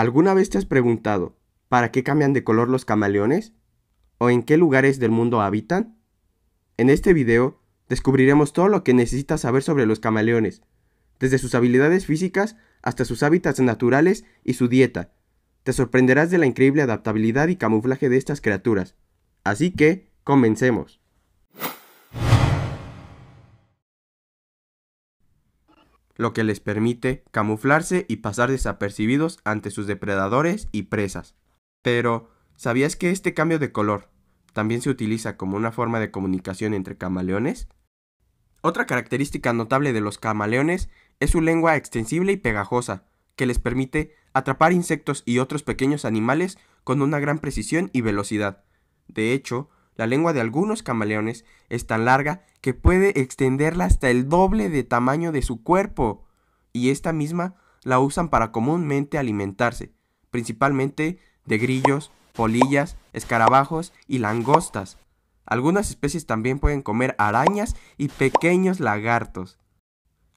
¿Alguna vez te has preguntado para qué cambian de color los camaleones? ¿O en qué lugares del mundo habitan? En este video descubriremos todo lo que necesitas saber sobre los camaleones, desde sus habilidades físicas hasta sus hábitats naturales y su dieta. Te sorprenderás de la increíble adaptabilidad y camuflaje de estas criaturas. Así que, comencemos. lo que les permite camuflarse y pasar desapercibidos ante sus depredadores y presas. Pero, ¿sabías que este cambio de color también se utiliza como una forma de comunicación entre camaleones? Otra característica notable de los camaleones es su lengua extensible y pegajosa, que les permite atrapar insectos y otros pequeños animales con una gran precisión y velocidad. De hecho, la lengua de algunos camaleones es tan larga que puede extenderla hasta el doble de tamaño de su cuerpo, y esta misma la usan para comúnmente alimentarse, principalmente de grillos, polillas, escarabajos y langostas. Algunas especies también pueden comer arañas y pequeños lagartos.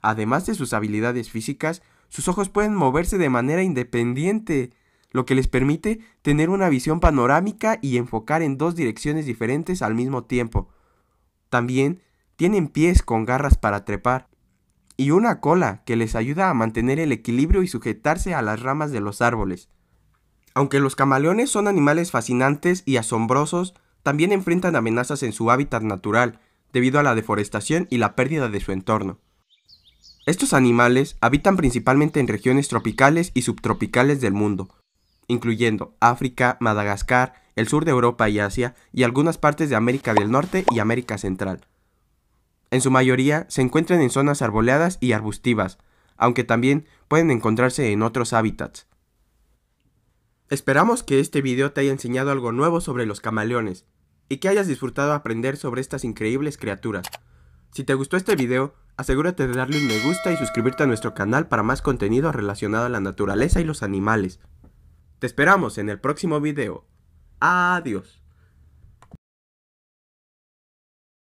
Además de sus habilidades físicas, sus ojos pueden moverse de manera independiente, lo que les permite tener una visión panorámica y enfocar en dos direcciones diferentes al mismo tiempo. También tienen pies con garras para trepar y una cola que les ayuda a mantener el equilibrio y sujetarse a las ramas de los árboles. Aunque los camaleones son animales fascinantes y asombrosos, también enfrentan amenazas en su hábitat natural, debido a la deforestación y la pérdida de su entorno. Estos animales habitan principalmente en regiones tropicales y subtropicales del mundo, incluyendo África, Madagascar, el sur de Europa y Asia, y algunas partes de América del Norte y América Central. En su mayoría se encuentran en zonas arboleadas y arbustivas, aunque también pueden encontrarse en otros hábitats. Esperamos que este video te haya enseñado algo nuevo sobre los camaleones y que hayas disfrutado aprender sobre estas increíbles criaturas. Si te gustó este video, asegúrate de darle un me gusta y suscribirte a nuestro canal para más contenido relacionado a la naturaleza y los animales. Te esperamos en el próximo video. Adiós.